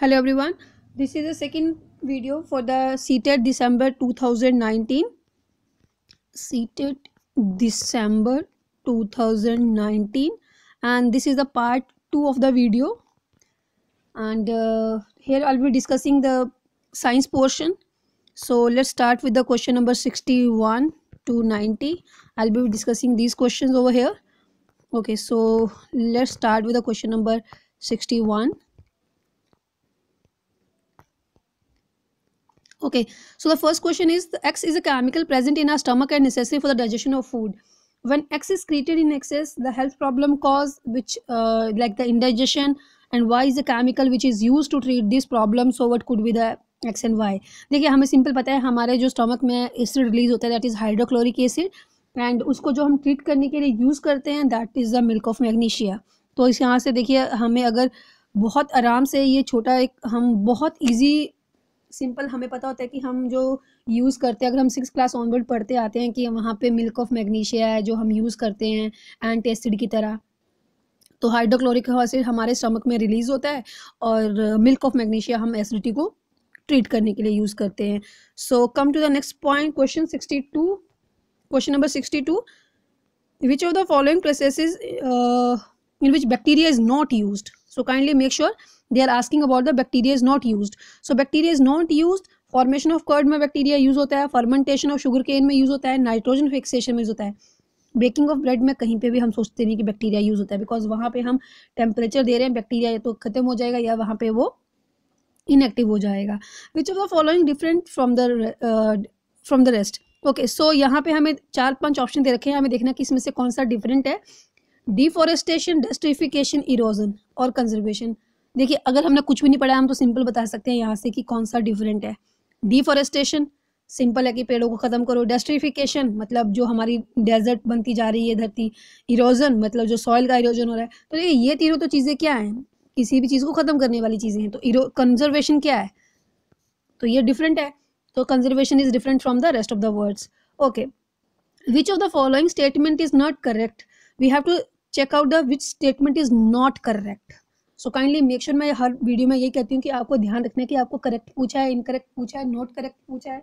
hello everyone this is the second video for the seated december 2019 seated december 2019 and this is the part 2 of the video and uh, here i'll be discussing the science portion so let's start with the question number 61 to 90 i'll be discussing these questions over here okay so let's start with the question number 61 okay so the first question is the x is a chemical present in our stomach and necessary for the digestion of food when x is created in excess the health problem cause which uh, like the indigestion and y is a chemical which is used to treat this problem so what could be the x and y देखिए हमें simple पता है हमारे जो stomach में acid release होता है that is hydrochloric acid and उसको जो हम ट्रीट करने के लिए यूज़ करते हैं that is the milk of magnesia तो इस यहाँ से देखिए हमें अगर बहुत आराम से ये छोटा एक हम बहुत इजी सिंपल हमें पता होता है कि हम जो यूज़ करते हैं अगर हम सिक्स क्लास ऑनवर्ड पढ़ते आते हैं कि वहाँ पे मिल्क ऑफ मैग्नीशिया है जो हम यूज़ करते हैं एंटी एसिड की तरह तो हाइड्रोक्लोरिक एसिड हमारे स्टमक में रिलीज़ होता है और मिल्क ऑफ मैग्नीशिया हम एसिडिटी को ट्रीट करने के लिए यूज़ करते हैं so come to the next point question sixty two question number sixty two which of the following process in which bacteria is not use so kindly make sure they are asking about the bacteria is not use so bacteria is not use formation of curd में bacteria use होता है fermentation of sugar cane में use होता है nitrogen fixation में use होता है baking of bread में कहीं पे भी हम सोचते नहीं कि बैक्टीरिया यूज होता है बिकॉज वहां पे हम टेम्परेचर दे रहे हैं बैक्टीरिया या तो खत्म हो जाएगा या वहाँ पे वो इनएक्टिव हो जाएगा which of the following different from the from the rest okay so यहाँ पे हमें चार पांच ऑप्शन दे रखे हैं हमें देखना कि इसमें से कौन सा डिफरेंट है डिफॉरेस्टेशन डस्टिफिकेशन इरोजन और कंजर्वेशन देखिए अगर हमने कुछ भी नहीं पढ़ा हम तो सिंपल बता सकते हैं यहाँ से कि कौन सा डिफरेंट है डिफॉरेस्टेशन सिंपल है कि पेड़ों को ख़त्म करो डेस्ट्रिफिकेशन मतलब जो हमारी डेजर्ट बनती जा रही है धरती इरोजन मतलब जो सॉइल का इरोजन हो रहा है तो देखिए ये तीनों तो चीज़ें क्या हैं किसी भी चीज़ को ख़त्म करने वाली चीज़ें हैं तो कंजर्वेशन क्या है तो ये डिफरेंट है तो conservation is different from the rest of the words okay which of the following statement is not correct we have to check out the which statement is not correct so kindly make sure मैं हर video में यही कहती हूँ कि आपको ध्यान रखना है कि आपको करेक्ट पूछा है इनकरेक्ट पूछा है नॉट करेक्ट पूछा है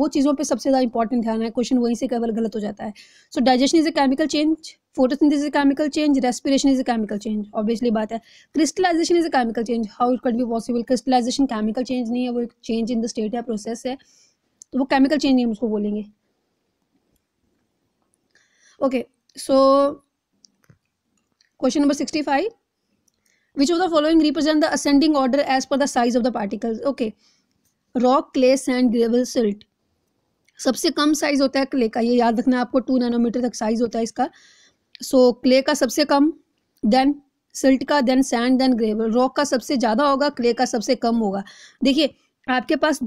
वो चीज़ों पे सबसे ज़्यादा इंपॉर्टेंट ध्यान है क्वेश्चन वहीं से केवल गलत हो जाता है so digestion is a chemical change photosynthesis is a chemical change respiration is a chemical change obviously बात है crystallisation is a chemical change how it could be possible crystallisation chemical change नहीं है वो एक चेंज इन द स्टेट या process है तो वो केमिकल चेंज नहीं हम उसको बोलेंगे okay so question number sixty five which of the following represent the ascending order as per the size of the particles okay rock clay sand gravel silt सबसे कम size होता है क्ले का ये याद रखना है आपको टू नैनोमीटर तक साइज होता है इसका सो so, क्ले का सबसे कम देन सिल्ट का then sand then gravel rock का सबसे ज़्यादा होगा क्ले का सबसे कम होगा देखिए आपके पास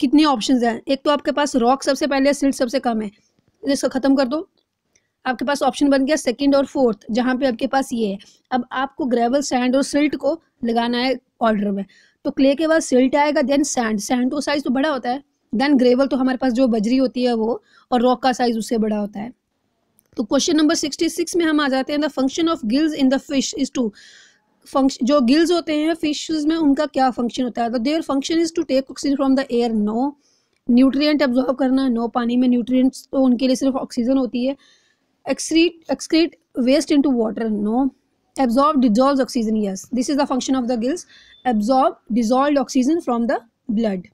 कितने ऑप्शन हैं एक तो आपके पास रॉक सबसे पहले सिल्ट सबसे कम है इसको ख़त्म कर दो आपके पास ऑप्शन बन गया सेकंड और फोर्थ जहाँ पे आपके पास ये है अब आपको ग्रेवल सैंड और सिल्ट को लगाना है ऑर्डर में तो क्ले के बाद सिल्ट आएगा देन सैंड सैंड का साइज तो बड़ा होता है देन ग्रेवल तो हमारे पास जो बजरी होती है वो और रॉक का साइज उससे बड़ा होता है तो क्वेश्चन नंबर सिक्सटी सिक्स में हम आ जाते हैं the function of gills in the fish is to function जो गिल्स होते हैं फिश में उनका क्या फंक्शन होता है तो their function is to take oxygen from the air no nutrient absorb करना नो पानी में न्यूट्रिएंट्स तो उनके लिए सिर्फ ऑक्सीजन होती है excrete excrete waste into water no absorb dissolves oxygen yes this is the function of the gills absorb dissolved oxygen from the blood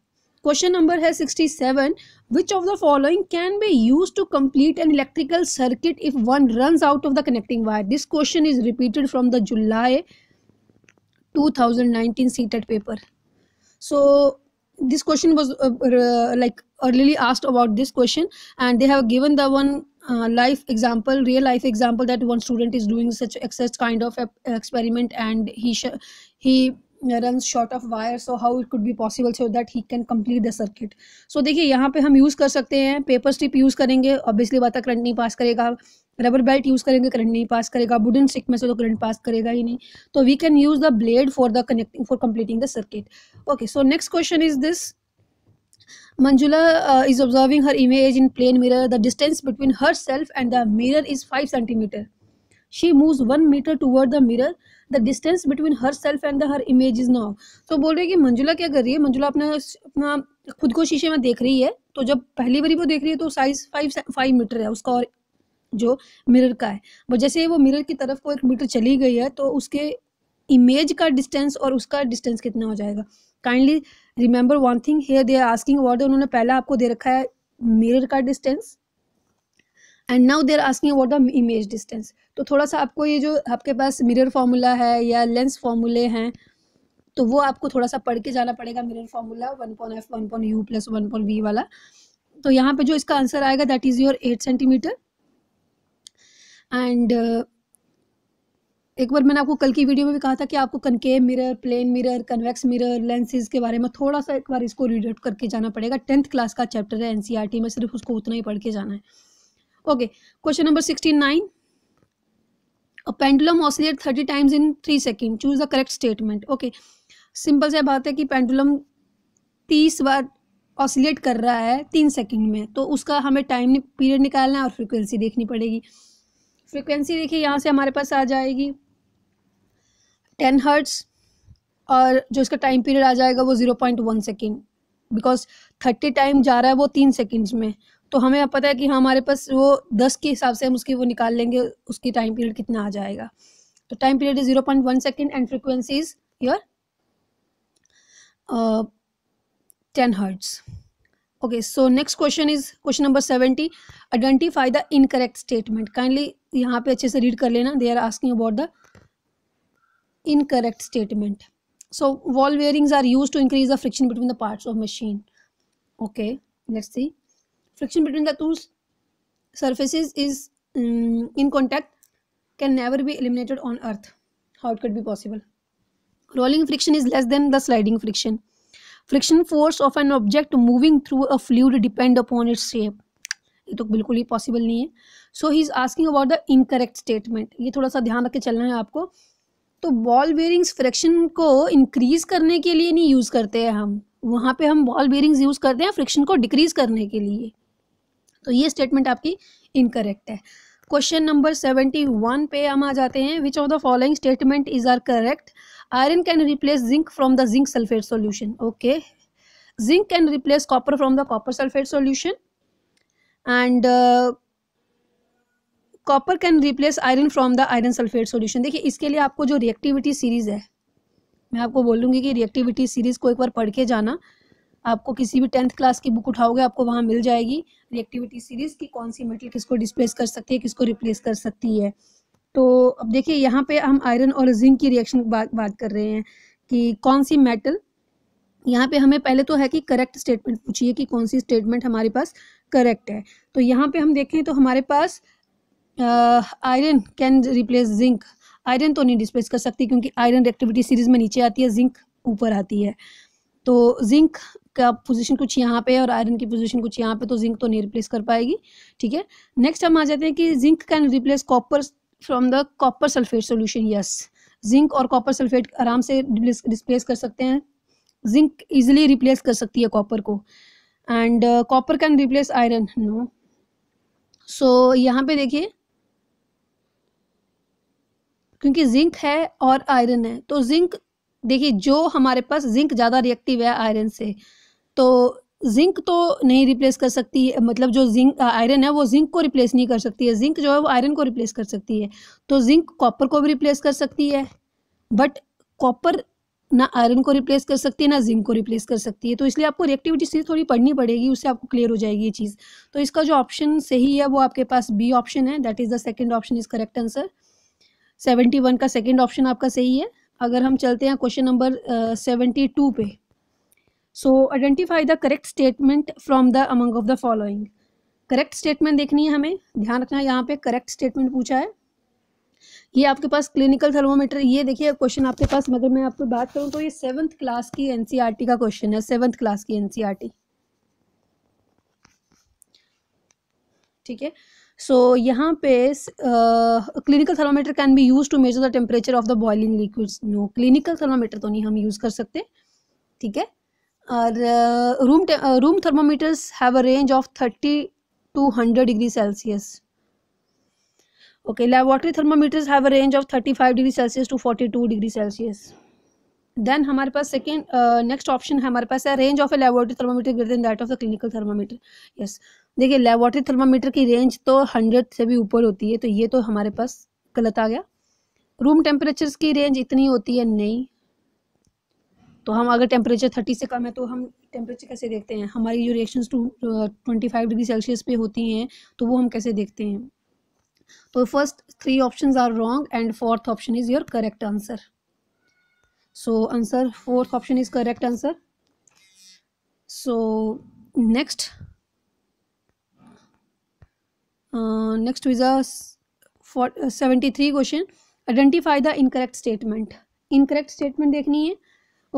question number has 67 which of the following can be used to complete an electrical circuit if one runs out of the connecting wire this question is repeated from the july 2019 seated paper so this question was uh, uh, like earlier asked about this question and they have given the one life example real life example that one student is doing such excess kind of experiment and he run short of wire so how it could be possible so that he can complete the circuit so देखिए यहाँ पे हम use कर सकते हैं paper strip use करेंगे obviously बात current नहीं पास करेगा रबर बेल्ट यूज़ करेंगे करंट नहीं पास करेगा वुडन स्टिक में से तो करंट पास करेगा ही नहीं तो we can use the blade for the connecting for completing the circuit okay so next question is this Manjula uh, is observing her image in plane mirror. The distance between herself and the mirror is five centimeter. She moves one meter toward the mirror. The distance between herself and the, her image is now. So बोल रही है कि मंजुला क्या कर रही है मंजुला अपना अपना खुद को शीशे में देख रही है तो जब पहली बारी वो देख रही है तो साइज फाइव फाइव मीटर है उसका और जो मिरर का है वो जैसे वो मिरर की तरफ को एक मीटर चली गई है तो उसके इमेज का डिस्टेंस और उसका डिस्टेंस कितना हो जाएगा kindly remember one thing here they are asking about उन्होंने पहला आपको दे रखा है मिरर का distance and now they are asking about the image distance तो थोड़ा सा आपको ये जो आपके पास मिरर फार्मूला है या लेंस फार्मूले हैं तो वो आपको थोड़ा सा पढ़ के जाना पड़ेगा mirror formula one point f one point u plus one point v वाला तो यहाँ पे जो इसका आंसर आएगा that is your eight centimetre and एक बार मैंने आपको कल की वीडियो में भी कहा था कि आपको concave mirror plane mirror convex mirror lenses के बारे में थोड़ा सा एक बार इसको रीड करके जाना पड़ेगा टेंथ क्लास का चैप्टर है एनसीईआरटी e में सिर्फ उसको उतना ही पढ़ के जाना है okay question number sixty nine a pendulum oscillate thirty times in three second choose the correct statement okay simple सा बात है कि पेंडुलम तीस बार ऑसिलेट कर रहा है तीन सेकेंड में तो उसका हमें टाइम पीरियड निकालना है और फ्रिक्वेंसी देखनी पड़ेगी फ्रिक्वेंसी देखिए यहाँ से हमारे पास आ जाएगी टेन हर्ट्स और जो इसका टाइम पीरियड आ जाएगा वो zero point one second because thirty time जा रहा है वो तीन सेकेंड्स में तो हमें अब पता है कि हमारे पास वो दस के हिसाब से हम उसकी वो निकाल लेंगे उसकी टाइम पीरियड कितना आ जाएगा तो time period is zero point one second and frequency is your ten hertz okay so next question is question number seventy identify the incorrect statement kindly यहाँ पे अच्छे से रीड कर लेना they are asking about the incorrect statement so wall bearings are used to increase the friction between the parts of machine okay let's see friction between the two surfaces is um, in contact can never be eliminated on earth how it could be possible rolling friction is less than the sliding friction Friction force of an object moving through a fluid depend upon its shape. ये तो बिल्कुल ही possible नहीं है so he is asking about the incorrect statement ये थोड़ा सा ध्यान रख के चलना है आपको तो बॉल बेरिंग्स फ्रिक्शन को इंक्रीज करने के लिए नहीं यूज़ करते हैं हम वहां पे हम बॉल बेरिंग्स यूज़ करते हैं फ्रिक्शन को डिक्रीज करने के लिए तो ये स्टेटमेंट आपकी इनकरेक्ट है क्वेश्चन नंबर सेवेंटी वन पे हम आ जाते हैं which of the following statement is are correct iron can replace zinc from the zinc sulphate solution okay zinc can replace copper from the copper sulphate solution and copper can replace iron from the iron sulphate solution देखिए इसके लिए आपको जो reactivity series है मैं आपको बोलूँगी कि रिएक्टिविटी सीरीज़ को एक बार पढ़ के जाना आपको किसी भी टेंथ क्लास की बुक उठाओगे आपको वहाँ मिल जाएगी रिएक्टिविटी सीरीज़ की कौन सी मेटल किसको डिस्प्लेस कर सकती है किसको रिप्लेस कर सकती है तो अब देखिए यहाँ पे हम आयरन और जिंक की रिएक्शन बात बात कर रहे हैं कि कौन सी मेटल यहाँ पे हमें पहले तो है कि करेक्ट स्टेटमेंट पूछिए कि कौन सी स्टेटमेंट हमारे पास करेक्ट है तो यहाँ पे हम देखें तो हमारे पास iron can replace zinc iron तो नहीं डिस्प्लेस कर सकती क्योंकि आयरन रिएक्टिविटी सीरीज में नीचे आती है जिंक ऊपर आती है तो जिंक का पोजीशन कुछ यहाँ पे है और आयरन की पोजीशन कुछ यहाँ पे तो जिंक तो नहीं रिप्लेस कर पाएगी ठीक है नेक्स्ट हम आ जाते हैं कि zinc can replace copper from the copper sulphate solution yes zinc और कॉपर सल्फेट आराम से डिस्प्लेस कर सकते हैं जिंक इजिली रिप्लेस कर सकती है कॉपर को and copper can replace iron no so यहाँ पे देखिए क्योंकि जिंक है और आयरन है तो जिंक देखिए जो हमारे पास जिंक ज़्यादा रिएक्टिव है आयरन से तो जिंक तो नहीं रिप्लेस कर सकती मतलब जो जिंक आयरन है वो जिंक को रिप्लेस नहीं कर सकती है जिंक जो है वो आयरन को रिप्लेस कर सकती है तो जिंक कॉपर को भी रिप्लेस कर सकती है बट कॉपर ना आयरन को रिप्लेस कर सकती है ना जिंक को रिप्लेस कर सकती है तो इसलिए आपको रिएक्टिविटी सीरीज थोड़ी पढ़नी पड़ेगी उससे आपको क्लियर हो जाएगी ये चीज़ तो इसका जो ऑप्शन सही है वो आपके पास बी ऑप्शन है that is the second option is correct answer seventy one का सेकेंड ऑप्शन आपका सही है अगर हम चलते हैं क्वेश्चन नंबर सेवेंटी टू पे so identify the correct statement from the among of the following correct statement देखनी है हमें ध्यान रखना है यहाँ पे करेक्ट स्टेटमेंट पूछा है ये आपके पास क्लिनिकल थर्मोमीटर ये देखिए क्वेश्चन आपके पास मगर मैं आपको बात करूँ तो ये सेवन्थ क्लास की एन e का क्वेश्चन है सेवन्थ क्लास की एन e ठीक है so यहाँ पे clinical thermometer can be use to measure the temperature of the boiling liquids no clinical thermometer तो नहीं हम यूज़ कर सकते ठीक है और room room thermometers have a range of thirty to hundred degree Celsius okay thermometers have a range of thirty five degree Celsius to forty two degree Celsius then हमारे पास सेकेंड नेक्स्ट ऑप्शन है हमारे पास है range of a laboratory thermometer greater that of the clinical thermometer yes देखिए laboratory thermometer की range तो hundred से भी ऊपर होती है तो ये तो हमारे पास गलत आ गया रूम टेम्परेचर की रेंज इतनी होती है नहीं तो हम अगर टेम्परेचर थर्टी से कम है तो हम टेम्परेचर कैसे देखते हैं हमारी जो reaction to twenty five degree Celsius पे होती हैं तो वो हम कैसे देखते हैं तो first three option are wrong and fourth option is your correct answer so answer fourth option is correct answer so next next is seventy three question identify the incorrect statement incorrect statement देखनी है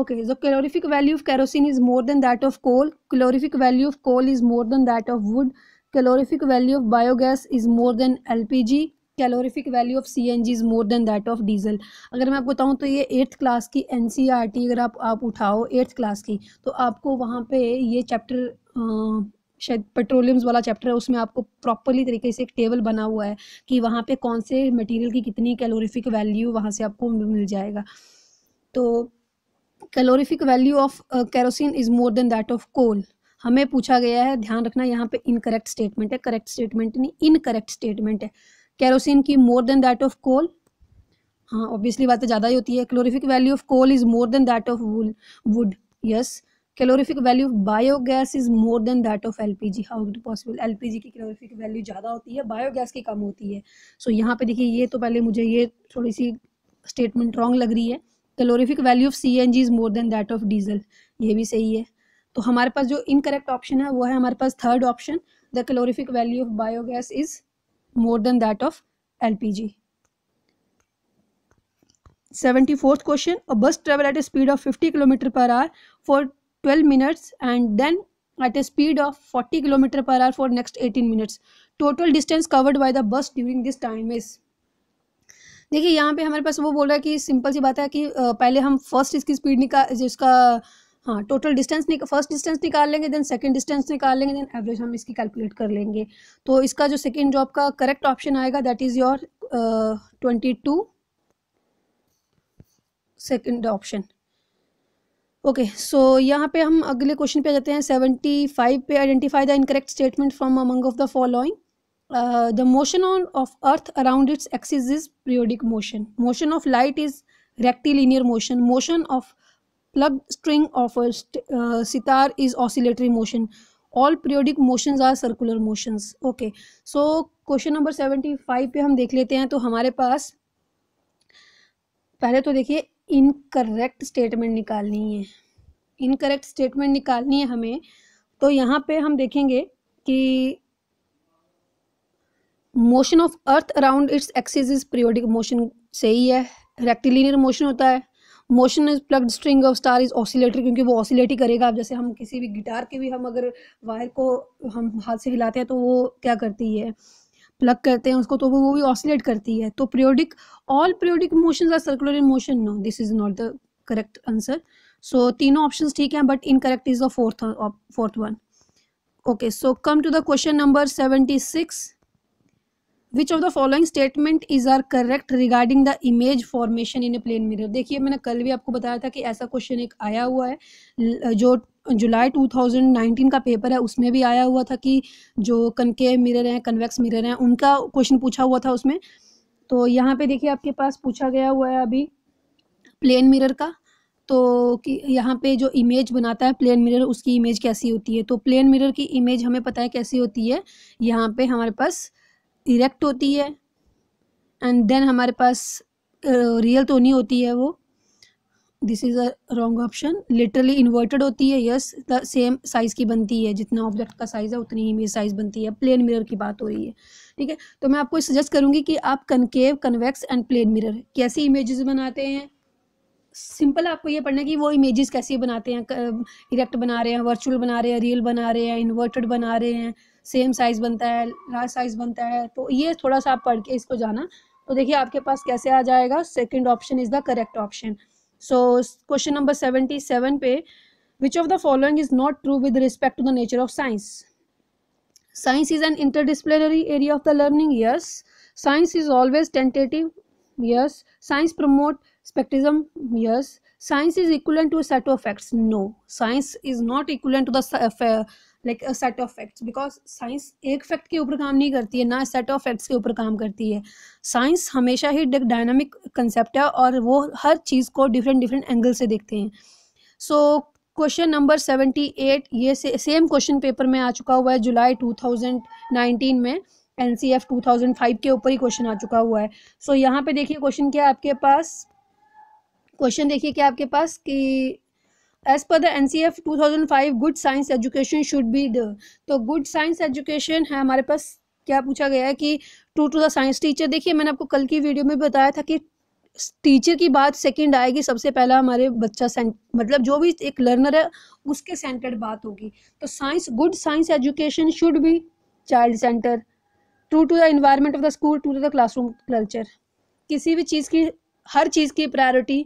okay value of kerosene is more than that of coal of value of coal is more than that of wood of value of biogas is more than L P G calorific value of C N G is more than that of diesel अगर मैं आपको बताऊँ तो ये eighth class की N C R T अगर आप आप उठाओ एट्थ क्लास की तो आपको वहाँ पे ये चैप्टर शायद पेट्रोलियम्स वाला चैप्टर है उसमें आपको प्रॉपरली तरीके से एक टेबल बना हुआ है कि वहाँ पे कौन से मटेरियल की कितनी कैलोरीफिक वैल्यू वहाँ से आपको मिल जाएगा तो calorific value of kerosene is more than that of coal हमें पूछा गया है ध्यान रखना यहाँ पे इनकरेक्ट स्टेटमेंट है करेक्ट स्टेटमेंट नहीं इनकरेक्ट स्टेटमेंट है कैरोसिन की more than that of coal हाँ ऑब्वियसली बात ज़्यादा ही होती है calorific value of coal is more than that of wool wood yes calorific value biogas is more than that of LPG how it possible LPG की calorific value ज़्यादा होती है बायोगैस की कम होती है सो so, यहाँ पे देखिए ये तो पहले मुझे ये थोड़ी सी स्टेटमेंट रॉन्ग लग रही है calorific value of C N G is more than that of diesel ये भी सही है तो हमारे पास जो इनकरेक्ट ऑप्शन है वो है हमारे पास third option the calorific value of biogas is more than that of LPG seventy fourth question a bus travel at a speed of fifty kilometre per hour for 12 minutes and then at a speed of 40 km per hour for next 18 minutes total distance covered by the bus during this time is देखिए यहाँ पे हमारे पास वो बोल रहा है कि simple सी बात है कि पहले हम फर्स्ट इसकी स्पीड निकाल जिसका हाँ टोटल डिस्टेंस फर्स्ट डिस्टेंस निकाल लेंगे देन सेकंड डिस्टेंस निकाल लेंगे देन एवरेज हम इसकी कैलकुलेट कर लेंगे तो इसका जो सेकंड जॉब का करेक्ट ऑप्शन आएगा that is your twenty two second option okay so यहाँ पे हम अगले क्वेश्चन पे जाते हैं सेवेंटी फाइव पे identify the incorrect statement from among of the following the motion of earth around its axis is periodic motion motion of light is rectilinear motion motion of plucked string of sitar is oscillatory motion all periodic motion are circular motion okay so question number seventy five पे हम देख लेते हैं तो हमारे पास पहले तो देखिए इनकरेक्ट स्टेटमेंट निकालनी है इनकरेक्ट स्टेटमेंट निकालनी है हमें तो यहाँ पे हम देखेंगे कि motion of earth around its axis is periodic motion सही है रेक्टिलीनियर मोशन होता है motion is plucked string of sitar is oscillator क्योंकि वो ऑसिलेट ही करेगा अब जैसे हम किसी भी गिटार के भी हम अगर वायर को हम हाथ से हिलाते हैं तो वो क्या करती है प्लग करते हैं उसको तो वो भी ऑसिलेट करती है तो periodic all periodic motion are circular in motion no this is not the correct answer so तीनों ऑप्शन ठीक हैं but incorrect is the fourth fourth one okay so come to the question number seventy six which of the following statement is are correct regarding the image formation in a plane mirror देखिए मैंने कल भी आपको बताया था कि ऐसा question एक आया हुआ है जो जुलाई 2019 का पेपर है उसमें भी आया हुआ था कि जो कनके मिरर हैं कन्वेक्स मिरर हैं उनका क्वेश्चन पूछा हुआ था उसमें तो यहाँ पे देखिए आपके पास पूछा गया हुआ है अभी प्लेन मिरर का तो कि यहाँ पे जो इमेज बनाता है प्लेन मिरर उसकी इमेज कैसी होती है तो प्लेन मिरर की इमेज हमें पता है कैसी होती है यहाँ पे हमारे पास इरेक्ट होती है एंड देन हमारे पास रियल तो नहीं होती है वो this is a wrong option literally inverted होती है यस द सेम साइज़ की बनती है जितना ऑब्जेक्ट का साइज़ है उतनी ही इमेज साइज़ बनती है प्लेन मिरर की बात हो रही है ठीक है तो मैं आपको सजेस्ट करूँगी कि आप concave convex and plane mirror कैसी इमेजेस बनाते हैं सिंपल आपको ये पढ़ना है कि वो इमेजेस कैसे बनाते हैं इरेक्ट बना रहे हैं वर्चुअल बना रहे हैं रियल बना रहे हैं इन्वर्टेड बना रहे हैं सेम साइज़ बनता है लार्ज साइज़ बनता है तो ये थोड़ा सा आप पढ़ के इसको जाना तो देखिए आपके पास कैसे आ जाएगा second option is the correct option So question number 77 पे which of the following is not true with respect to the nature of science? Science is an interdisciplinary area of the learning. Yes. Science is always tentative. Yes. Science promote spectrism. Yes. Science is equivalent to a set of facts. No. Science is not equivalent to the uh, like a set of facts because science एक fact के ऊपर काम नहीं करती है ना set of facts के ऊपर काम करती है साइंस हमेशा ही डायनामिक कंसेप्ट है और वो हर चीज़ को डिफरेंट डिफरेंट एंगल से देखते हैं so question number seventy eight ये से, सेम क्वेश्चन पेपर में आ चुका हुआ है जुलाई टू थाउजेंड नाइनटीन में N C F two thousand five के ऊपर ही क्वेश्चन आ चुका हुआ है सो so, यहाँ पे देखिए क्वेश्चन क्या है आपके पास क्वेश्चन देखिए क्या आपके पास कि as per C F two thousand five good science education should be the तो गुड साइंस एजुकेशन है हमारे पास क्या पूछा गया है कि to to the science teacher देखिए मैंने आपको कल की वीडियो में बताया था कि टीचर की बात सेकंड आएगी सबसे पहला हमारे बच्चा मतलब जो भी एक लर्नर है उसके सेंटर्ड बात होगी तो science good science education should be child centre true to the environment of the school to to the classroom culture किसी भी चीज़ की हर चीज़ की प्रायोरिटी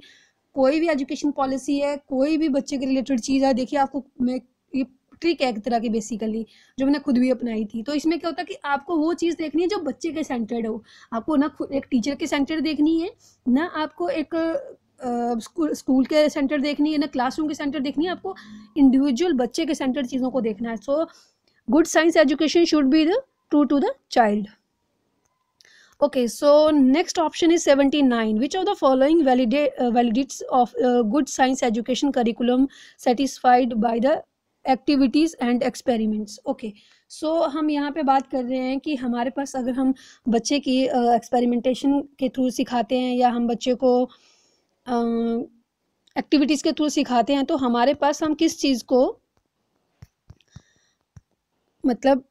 कोई भी एजुकेशन पॉलिसी है कोई भी बच्चे के रिलेटेड चीज़ है देखिए आपको मैं ये ट्रिक है एक तरह की बेसिकली जो मैंने खुद भी अपनाई थी तो इसमें क्या होता है कि आपको वो चीज़ देखनी है जो बच्चे के सेंटर्ड हो आपको ना एक टीचर के सेंटर देखनी है ना आपको एक स्कूल स्कूल के सेंटर देखनी है ना क्लासरूम के सेंटर देखनी है आपको इंडिविजुअल बच्चे के सेंटर चीज़ों को देखना है so good science education should be the to to the child okay so next option is seventy nine which of the following validities of good science education curriculum satisfied by the activities and experiments okay so हम यहाँ पे बात कर रहे हैं कि हमारे पास अगर हम बच्चे की एक्सपेरिमेंटेशन uh, के थ्रू सिखाते हैं या हम बच्चे को एक्टिविटीज़ uh, के थ्रू सिखाते हैं तो हमारे पास हम किस चीज़ को मतलब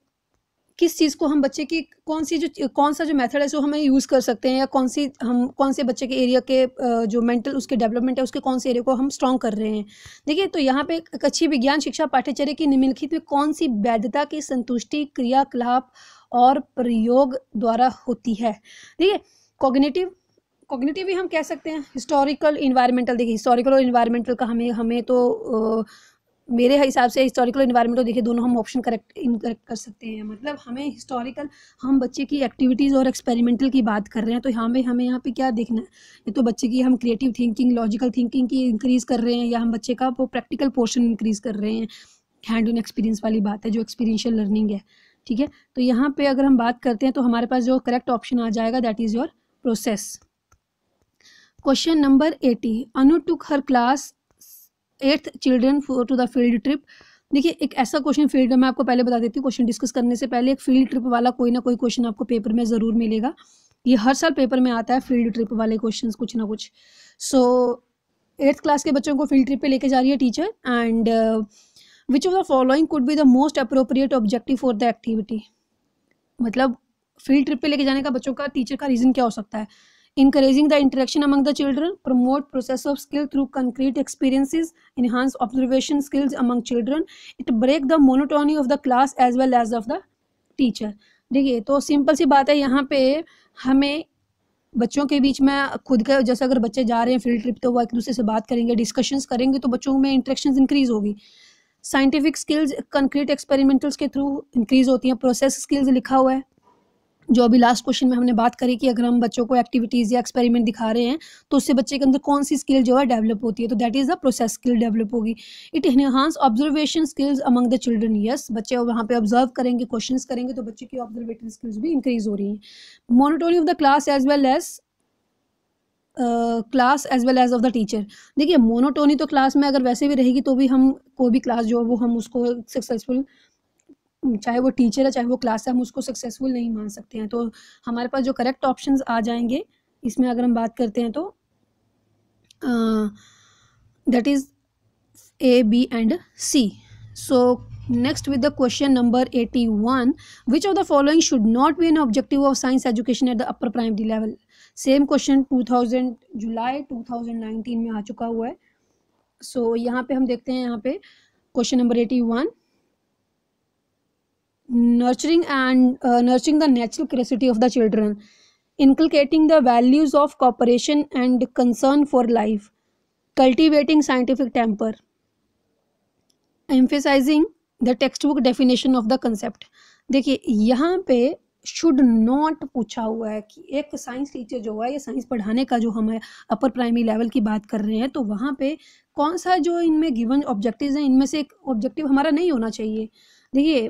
किस चीज़ को हम बच्चे की कौन सी जो कौन सा जो मेथड है जो हमें यूज़ कर सकते हैं या कौन सी हम कौन से बच्चे के एरिया के जो मेंटल उसके डेवलपमेंट है उसके कौन से एरिया को हम स्ट्रॉन्ग कर रहे हैं देखिए तो यहाँ पे एक अच्छी विज्ञान शिक्षा पाठ्यचर्य की निम्नलिखित में कौन सी वैधता की संतुष्टि क्रियाकलाप और प्रयोग द्वारा होती है देखिए कॉग्नेटिव कॉग्नेटिव भी हम कह सकते हैं हिस्टोरिकल इन्वायरमेंटल देखिए हिस्टोरिकल और इन्वायरमेंटल का हमें हमें तो मेरे हिसाब से हिस्टोरिकल इन्वायरमेंट को देखिए दोनों हम ऑप्शन करेक्ट इनकरेक्ट कर सकते हैं मतलब हमें हिस्टोरिकल हम बच्चे की एक्टिविटीज़ और एक्सपेरिमेंटल की बात कर रहे हैं तो यहाँ पे हमें यहाँ पे क्या देखना है ये तो बच्चे की हम क्रिएटिव थिंकिंग लॉजिकल थिंकिंग की इंक्रीज़ कर रहे हैं या हम बच्चे का वो प्रैक्टिकल पोर्शन इंक्रीज़ कर रहे हैं हैंड ऑन एक्सपीरियंस वाली बात है जो एक्सपीरियंशियल लर्निंग है ठीक है तो यहाँ पर अगर हम बात करते हैं तो हमारे पास जो करेक्ट ऑप्शन आ जाएगा that is your process question number eighty Anu took her class eighth children to the field trip देखिए एक ऐसा क्वेश्चन फील्ड मैं आपको पहले बता देती हूँ क्वेश्चन डिस्कस करने से पहले एक फील्ड ट्रिप वाला कोई ना कोई क्वेश्चन आपको पेपर में ज़रूर मिलेगा ये हर साल पेपर में आता है फील्ड ट्रिप वाले क्वेश्चन कुछ ना कुछ सो एट्थ क्लास के बच्चों को फील्ड ट्रिप पे लेके जा रही है teacher and which of the following could be the most appropriate objective for the activity मतलब फील्ड ट्रिप पे लेके जाने का बच्चों का टीचर का रीज़न क्या हो सकता है encouraging the interaction among the children promote process of skill through concrete experiences enhance observation skills among children it break the monotony of the class as well as of the teacher देखिए तो simple सी बात है यहाँ पे हमें बच्चों के बीच में खुद का जैसे अगर बच्चे जा रहे हैं फील्ड ट्रिप तो वो एक दूसरे से बात करेंगे डिस्कशंस करेंगे तो बच्चों में इंट्रेक्शन इंक्रीज होगी साइंटिफिक स्किल्स कंक्रीट एक्सपेरिमेंटल्स के थ्रू इंक्रीज होती हैं प्रोसेस स्किल्स लिखा हुआ है जो अभी लास्ट क्वेश्चन में हमने बात करी कि अगर हम बच्चों को एक्टिविटीज़ या एक्सपेरिमेंट दिखा रहे हैं तो उससे बच्चे के अंदर कौन सी स्किल जो है डेवलप होती है तो that is the process skill develop होगी it enhance observation skills among the children yes बच्चे वहाँ पे ऑब्जर्व करेंगे क्वेश्चन करेंगे तो बच्चे की ऑब्जर्वेटिव स्किल्स भी इंक्रीज हो रही है monitoring of the class as well as class as well as of the teacher देखिए मोनोटोनी तो क्लास में अगर वैसे भी रहेगी तो भी हम कोई भी क्लास जो है वो हम उसको सक्सेसफुल चाहे वो टीचर है चाहे वो क्लास है हम उसको सक्सेसफुल नहीं मान सकते हैं तो हमारे पास जो करेक्ट ऑप्शन आ जाएंगे इसमें अगर हम बात करते हैं तो that is A B and C so next with the question number eighty one which of the following should not be an objective of science education at the upper primary level same question two thousand July two thousand nineteen में आ चुका हुआ है सो so, यहाँ पे हम देखते हैं यहाँ पे question number eighty one nurturing and uh, nurturing the natural curiosity of the children inculcating the values of cooperation and concern for life cultivating scientific temper emphasizing the textbook definition of the concept concept देखिए यहाँ पे should not पूछा हुआ है कि एक science teacher जो है या साइंस पढ़ाने का जो हम अपर प्राइमरी लेवल की बात कर रहे हैं तो वहाँ पे कौन सा जो इनमें गिवन ऑब्जेक्टिव्स हैं इनमें से एक ऑब्जेक्टिव हमारा नहीं होना चाहिए देखिए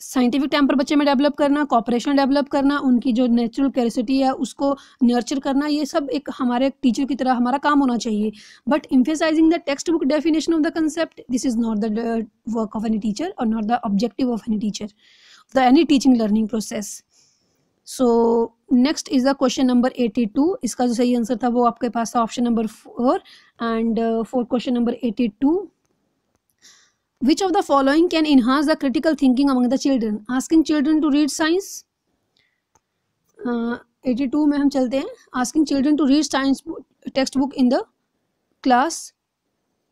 साइंटिफिक टेम्पर बच्चे में डेवलप करना कॉपरेशन डेवलप करना उनकी जो नेचुरल कैरेसिटी है उसको नर्चर करना ये सब एक हमारे टीचर की तरह हमारा काम होना चाहिए but emphasising the textbook definition of the concept this is not the work of any teacher और not the objective of any teacher the any teaching learning process so next is the question number eighty two इसका जो सही आंसर था वो आपके पास था option number four and four question number eighty two Which of the following can enhance the critical thinking among the children? Asking children to read science. Uh, 82 में हम चलते हैं asking children to read science textbook in the class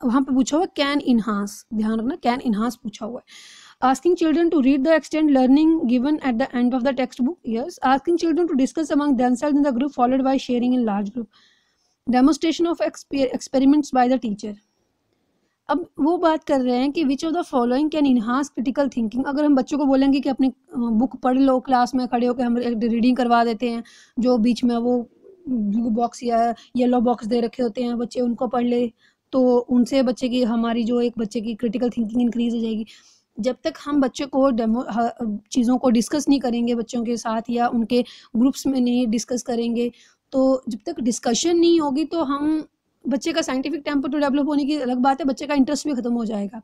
वहाँ पे पूछा हुआ can enhance ध्यान रखना कैन इन्हांस पूछा हुआ है asking children to read the extend learning given at the end of the textbook yes asking children to discuss among themselves in the group followed by sharing in large group demonstration of experiments by the teacher अब वो बात कर रहे हैं कि which of the following can enhance critical thinking अगर हम बच्चों को बोलेंगे कि अपनी बुक पढ़ लो क्लास में खड़े होकर हम रीडिंग करवा देते हैं जो बीच में वो ब्लू बॉक्स या येलो बॉक्स दे रखे होते हैं बच्चे उनको पढ़ ले तो उनसे बच्चे की हमारी जो एक बच्चे की क्रिटिकल थिंकिंग इंक्रीज हो जाएगी जब तक हम बच्चे को डेमो चीज़ों को डिस्कस नहीं करेंगे बच्चों के साथ या उनके ग्रुप्स में नहीं डिस्कस करेंगे तो जब तक डिस्कशन नहीं होगी तो हम बच्चे का साइंटिफिक टेम्पर तो डेवलप होने की अलग बात है बच्चे का इंटरेस्ट भी खत्म हो जाएगा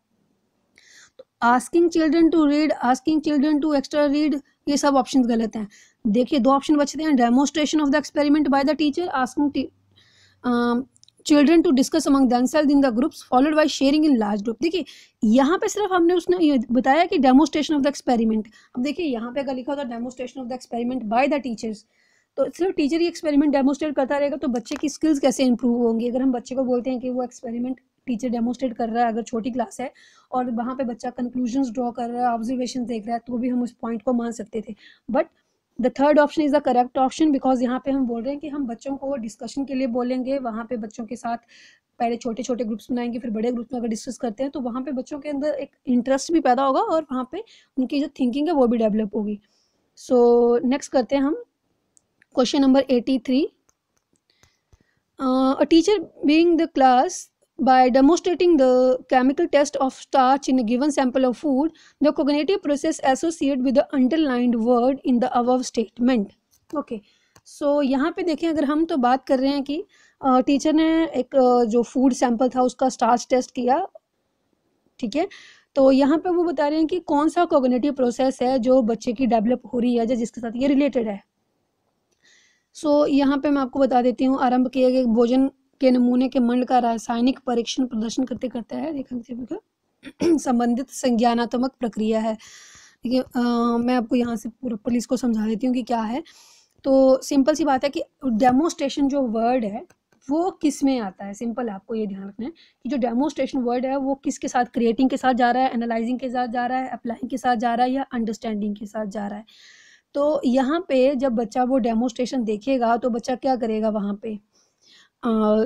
तो asking children to read asking children to extra read ये सब ऑप्शन गलत हैं देखिए दो ऑप्शन बचते हैं demonstration of the experiment by the teacher asking children to discuss among themselves in the groups followed by sharing in large group देखिए यहाँ पे सिर्फ हमने उसने ये बताया कि डेमोस्ट्रेशन ऑफ द एक्सपेरिमेंट अब देखिए यहाँ पे अगर लिखा होता है demonstration of the experiment by the teachers तो सिर्फ टीचर ही एक्सपेरिमेंट डेमोस्ट्रेट करता रहेगा तो बच्चे की स्किल्स कैसे इंप्रूव होंगी अगर हम बच्चे को बोलते हैं कि वो एक्सपेरिमेंट टीचर डेमोस्ट्रेट कर रहा है अगर छोटी क्लास है और वहाँ पे बच्चा कंक्लूजन ड्रॉ कर रहा है ऑब्जर्वेशन देख रहा है तो भी हम उस पॉइंट को मान सकते थे but the third option is the correct option because यहाँ पे हम बोल रहे हैं कि हम बच्चों को डिस्कशन के लिए बोलेंगे वहाँ पे बच्चों के साथ पहले छोटे छोटे ग्रुप्स बनाएंगे फिर बड़े ग्रुप्स में अगर डिस्कस करते हैं तो वहाँ पे बच्चों के अंदर एक इंटरेस्ट भी पैदा होगा और वहाँ पे उनकी जो थिंकिंग है वो भी डेवलप होगी सो so, नेक्स्ट करते हैं हम question number eighty three a teacher being the class by demonstrating the chemical test of starch in given sample of food the cognitive process associate with the underlined word in the above statement okay so यहाँ पे देखें अगर हम तो बात कर रहे हैं कि टीचर ने एक जो फूड सैंपल था उसका स्टार्च टेस्ट किया ठीक है तो यहाँ पे वो बता रहे हैं कि कौन सा कोगनेटिव प्रोसेस है जो बच्चे की डेवलप हो रही है या जिसके साथ ये रिलेटेड है सो यहाँ पे मैं आपको बता देती हूँ आरंभ किए गए भोजन के नमूने के मंड का रासायनिक परीक्षण प्रदर्शन करते करते है रेखांग संबंधित संज्ञानात्मक प्रक्रिया है है मैं आपको यहाँ से पूरा पुलिस को समझा देती हूँ कि क्या है तो सिंपल सी बात है कि डेमोस्ट्रेशन जो वर्ड है वो किस में आता है सिंपल आपको ये ध्यान रखना है कि जो डेमोस्ट्रेशन वर्ड है वो किसके साथ क्रिएटिंग के साथ जा रहा है एनालाइजिंग के साथ जा रहा है अप्लाइंग के साथ जा रहा है या अंडरस्टैंडिंग के साथ जा रहा है तो यहाँ पे जब बच्चा वो डेमोस्ट्रेशन देखेगा तो बच्चा क्या करेगा वहाँ पे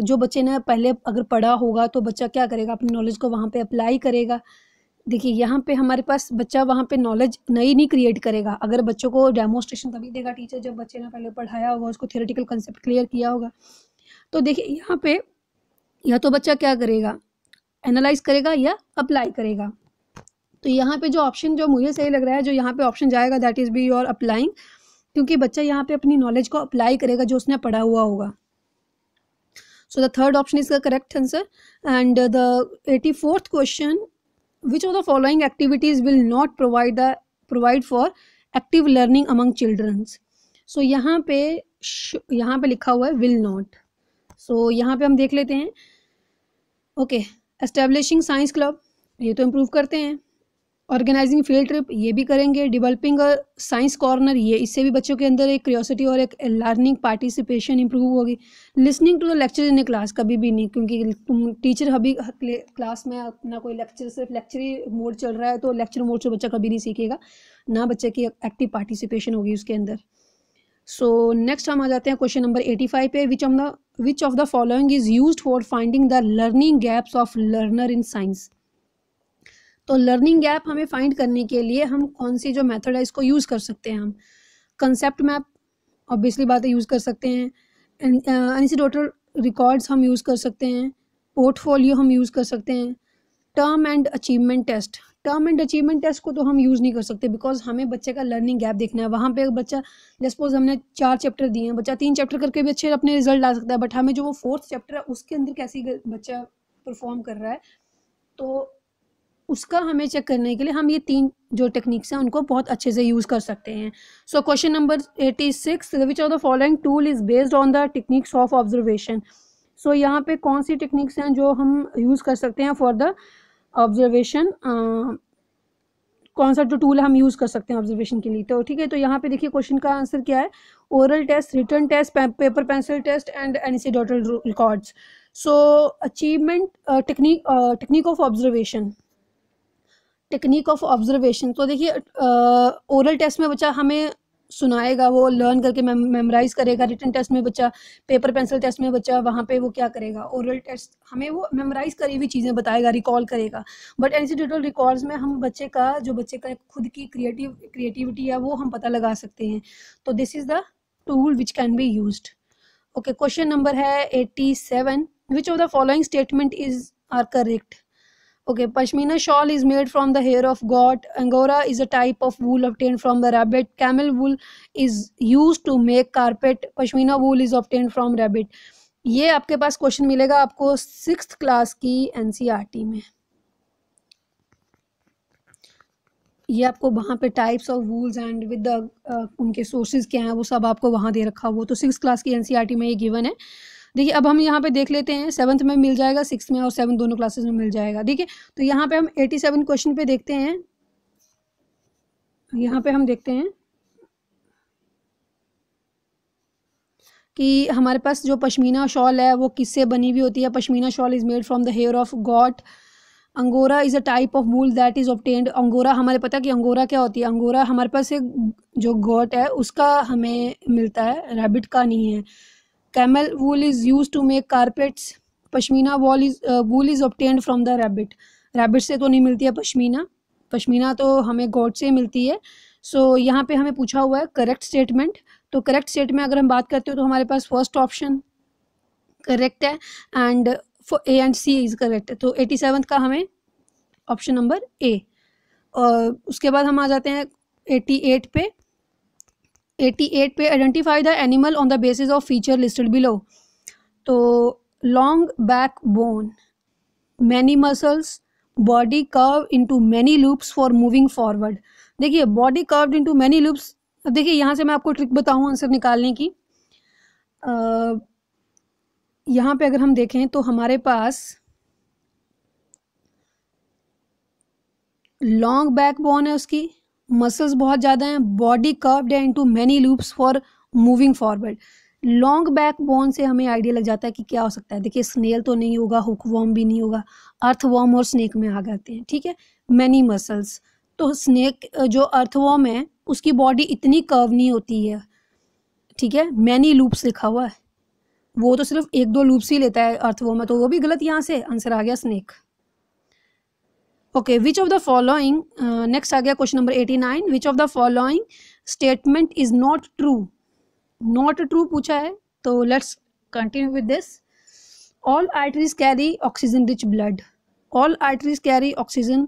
जो बच्चे ने पहले अगर पढ़ा होगा तो बच्चा क्या करेगा अपनी नॉलेज को वहाँ पे अप्लाई करेगा देखिए यहाँ पे हमारे पास बच्चा वहाँ पे नॉलेज नई नहीं क्रिएट करेगा अगर बच्चों को डेमोस्ट्रेशन तभी देगा टीचर जब बच्चे ने पहले पढ़ाया होगा उसको थियोरेटिकल कंसेप्ट क्लियर किया होगा तो देखिए यहाँ पे या तो बच्चा क्या करेगा एनालाइज करेगा या अप्लाई करेगा तो यहाँ पे जो ऑप्शन जो मुझे सही लग रहा है जो यहाँ पे ऑप्शन जाएगा that is B your applying क्योंकि बच्चा यहाँ पे अपनी नॉलेज को अप्लाई करेगा जो उसने पढ़ा हुआ होगा so the third option is the correct answer and the eighty fourth question which of the following activities will not provide the provide for active learning among childrens so यहाँ पे यहाँ पे लिखा हुआ है विल नॉट सो यहाँ पे हम देख लेते हैं ओके एस्टेब्लिशिंग साइंस क्लब ये तो इम्प्रूव करते हैं ऑर्गेनाइजिंग फील्ड ट्रिप ये भी करेंगे डेवलपिंग अ साइंस कॉर्नर ये इससे भी बच्चों के अंदर एक क्रियोसिटी और एक लर्निंग पार्टिसिपेशन इंप्रूव होगी listening to the lecture in a class कभी भी नहीं क्योंकि टीचर अभी क्लास में अपना कोई लेक्चर सिर्फ लेक्चरी मोड चल रहा है तो लेक्चर मोड से बच्चा कभी नहीं सीखेगा ना बच्चे की एक्टिव पार्टिसिपेशन होगी उसके अंदर सो नेक्स्ट हम आ जाते हैं क्वेश्चन नंबर एटी फाइव पे which of the which of the following is use for finding the learning gaps of learner in science तो लर्निंग गैप हमें फाइंड करने के लिए हम कौन सी जो मेथड है इसको यूज़ कर सकते हैं हम कंसेप्ट मैप ऑब्वियसली बातें यूज़ कर सकते हैं एनिसीडोटल रिकॉर्ड्स uh, हम यूज़ कर सकते हैं पोर्टफोलियो हम यूज़ कर सकते हैं term end achievement test term end achievement test को तो हम यूज़ नहीं कर सकते बिकॉज हमें बच्चे का लर्निंग गैप देखना है वहाँ पे बच्चा जस्पोज हमने चार चैप्टर दिए हैं बच्चा तीन चैप्टर करके भी अच्छे अपने रिजल्ट ला सकता है बट हमें जो वो फोर्थ चैप्टर है उसके अंदर कैसी बच्चा परफॉर्म कर रहा है तो उसका हमें चेक करने के लिए हम ये तीन जो टेक्निक्स हैं उनको बहुत अच्छे से यूज़ कर सकते हैं so question number eighty six which are the following tool is based on the techniques of observation so यहाँ पे कौन सी टेक्निक्स हैं जो हम यूज़ कर सकते हैं फॉर द ऑब्जर्वेशन कौन सा जो टूल हम यूज़ कर सकते हैं ऑब्जर्वेशन के लिए तो ठीक है तो यहाँ पे देखिए क्वेश्चन का आंसर क्या है oral test written test paper pencil test and an records so achievement technique technique of observation technique of observation तो देखिए ओरल टेस्ट में बच्चा हमें सुनाएगा वो लर्न करके मेमोराइज करेगा रिटर्न टेस्ट में बच्चा पेपर पेंसिल टेस्ट में बच्चा वहाँ पे वो क्या करेगा ओरल टेस्ट हमें वो मेमोराइज करी हुई चीज़ें बताएगा रिकॉल करेगा बट एनसीटल रिकॉर्ड्स में हम बच्चे का जो बच्चे का खुद की क्रिएटिव क्रिएटिविटी है वो हम पता लगा सकते हैं तो this is the tool which can be use okay question number है eighty seven which of the following statement is are correct Okay, pashmina shawl is made from the hair of goat. Angora is a type of wool obtained from the rabbit. Camel wool is used to make carpet. Pashmina wool is obtained from rabbit. ये आपके पास question मिलेगा आपको six class की NCERT में ये आपको वहाँ पे types of wools and with उनके सोर्सेज क्या हैं वो सब आपको वहाँ दे रखा हुआ तो सिक्स क्लास की एनसीईआरटी में ये गिवन है देखिए अब हम यहाँ पे देख लेते हैं सेवन्थ में मिल जाएगा सिक्स में और सेवन दोनों क्लासेस में मिल जाएगा ठीक है तो यहाँ पे हम एटी सेवन क्वेश्चन पे देखते हैं यहाँ पे हम देखते हैं कि हमारे पास जो पश्मीना शॉल है वो किससे बनी हुई होती है pashmina shawl is made from the hair of goat angora is a type of wool that is obtained angora हमारे पता है कि अंगोरा क्या होती है अंगोरा हमारे पास एक जो गोट है उसका हमें मिलता है रैबिट का नहीं है camel wool is use to make carpets pashmina wool is wool is is फ्रॉम द uh, the rabbit से तो नहीं मिलती है पश्मीना पश्मीना तो हमें गॉड से मिलती है सो so, यहाँ पे हमें पूछा हुआ है करेक्ट स्टेटमेंट तो करेक्ट स्टेट में अगर हम बात करते हो तो हमारे पास फर्स्ट ऑप्शन करेक्ट है and A and C is correct है तो एटी सेवन का हमें ऑप्शन नंबर ए और उसके बाद हम आ जाते हैं एटी एट पे 88 पे identify the animal on the basis of feature listed below तो long back bone many muscles body curve into many loops for moving forward देखिए body curve into many loops देखिए यहाँ से मैं आपको ट्रिक बताऊँ आंसर निकालने की uh, यहाँ पे अगर हम देखें तो हमारे पास लॉन्ग बैक बोन है उसकी मसल्स बहुत ज़्यादा हैं बॉडी कर्व्ड है into many loops for moving forward long back bone से हमें आइडिया लग जाता है कि क्या हो सकता है देखिए स्नेल तो नहीं होगा हुक वॉर्म भी नहीं होगा अर्थ वॉर्म और स्नेक में आ जाते हैं ठीक है मैनी मसल्स तो स्नेक जो अर्थ वॉर्म है उसकी बॉडी इतनी कर्व नहीं होती है ठीक है मैनी लूप्स लिखा हुआ है वो तो सिर्फ एक दो लूप्स ही लेता है अर्थ वॉर्म में तो वो भी गलत यहाँ से आंसर आ गया snake okay which of the following next आ गया question number eighty nine which of the following statement is not true not true पूछा है तो let's continue with this all arteries carry oxygen rich blood all arteries carry oxygen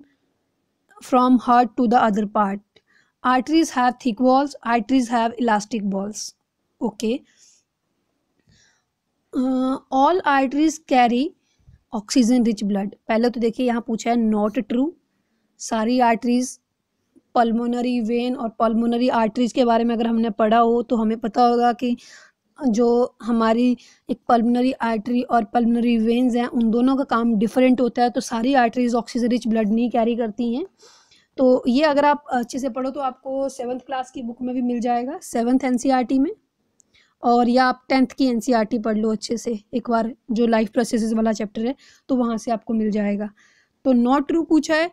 from heart to the other part arteries have thick walls arteries have elastic balls okay all arteries carry oxygen rich blood पहले तो देखिए यहाँ पूछा है not true सारी arteries pulmonary vein और pulmonary arteries के बारे में अगर हमने पढ़ा हो तो हमें पता होगा कि जो हमारी एक पल्मोनरी आर्टरी और पल्मोनरी वेन्स हैं उन दोनों का काम डिफरेंट होता है तो सारी आर्टरीज ऑक्सीजन रिच ब्लड नहीं कैरी करती हैं तो ये अगर आप अच्छे से पढ़ो तो आपको सेवन्थ क्लास की बुक में भी मिल जाएगा सेवन्थ एन e में और या आप टेंथ की एन e पढ़ लो अच्छे से एक बार जो लाइफ प्रोसेस वाला चैप्टर है तो वहाँ से आपको मिल जाएगा तो नॉट ट्रू पूछा है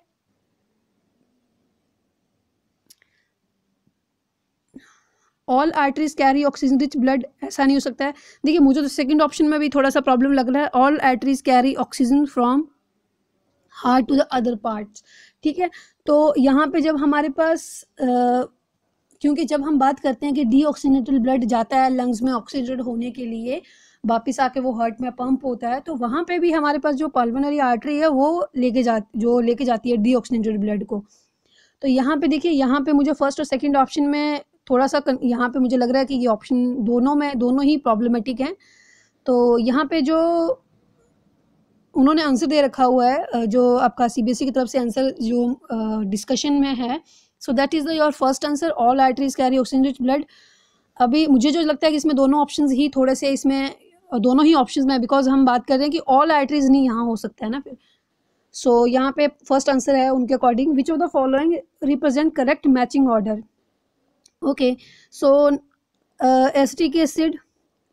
all arteries carry oxygen rich blood ऐसा नहीं हो सकता है देखिए मुझे तो सेकंड ऑप्शन में भी थोड़ा सा प्रॉब्लम लग रहा है all arteries carry oxygen from heart to the other parts ठीक है तो यहाँ पे जब हमारे पास आ, क्योंकि जब हम बात करते हैं कि डीऑक्सीनेटेड ब्लड जाता है लंग्स में ऑक्सीडेट होने के लिए वापस आके वो हार्ट में पंप होता है तो वहाँ पे भी हमारे पास जो पल्मोनरी आर्टरी है वो लेके जा जो लेके जाती है डीऑक्सीनेटेड ब्लड को तो यहाँ पे देखिए यहाँ पे मुझे फर्स्ट और सेकेंड ऑप्शन में थोड़ा सा यहाँ पे मुझे लग रहा है कि ये ऑप्शन दोनों में दोनों ही प्रॉब्लमेटिक हैं तो यहाँ पे जो उन्होंने आंसर दे रखा हुआ है जो आपका सीबीएसई e की तरफ से आंसर जो डिस्कशन में है so that is the your first answer all arteries carry oxygen rich blood अभी मुझे जो लगता है कि इसमें दोनों ऑप्शन ही थोड़े से इसमें दोनों ही ऑप्शन में बिकॉज हम बात कर रहे हैं कि ऑल आर्टरीज नहीं यहाँ हो सकता है ना फिर सो so, यहाँ पे फर्स्ट आंसर है उनके according which of the following represent correct matching order okay so के acid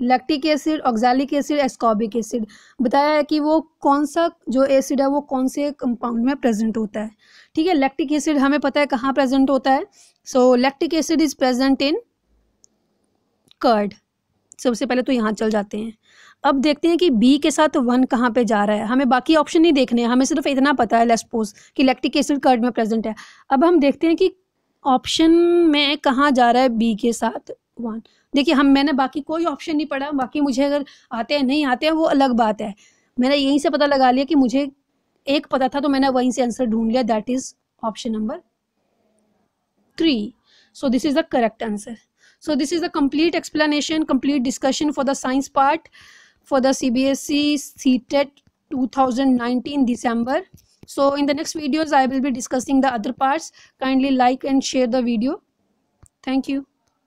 lactic acid oxalic acid ascorbic acid बताया है कि वो कौन सा जो एसिड है वो कौन से कंपाउंड में प्रेजेंट होता है ठीक है लैक्टिक एसिड हमें पता है कहाँ प्रेजेंट होता है so lactic acid is present in curd सबसे पहले तो यहाँ चल जाते हैं अब देखते हैं कि बी के साथ वन कहाँ पे जा रहा है हमें बाकी ऑप्शन नहीं देखने हैं हमें सिर्फ इतना पता है लेसपोज कि लैक्टिक एसिड कर्ड में प्रेजेंट है अब हम देखते हैं कि ऑप्शन में कहाँ जा रहा है बी के साथ वन देखिए हम मैंने बाकी कोई ऑप्शन नहीं पढ़ा बाकी मुझे अगर आते हैं नहीं आते हैं वो अलग बात है मैंने यहीं से पता लगा लिया कि मुझे एक पता था तो मैंने वहीं से आंसर ढूंढ लिया that is option number three so this is the correct answer so this is the complete explanation complete discussion for the science part for the C B S E C TET two thousand nineteen December so in the next videos I will be discussing the other parts kindly like and share the video thank you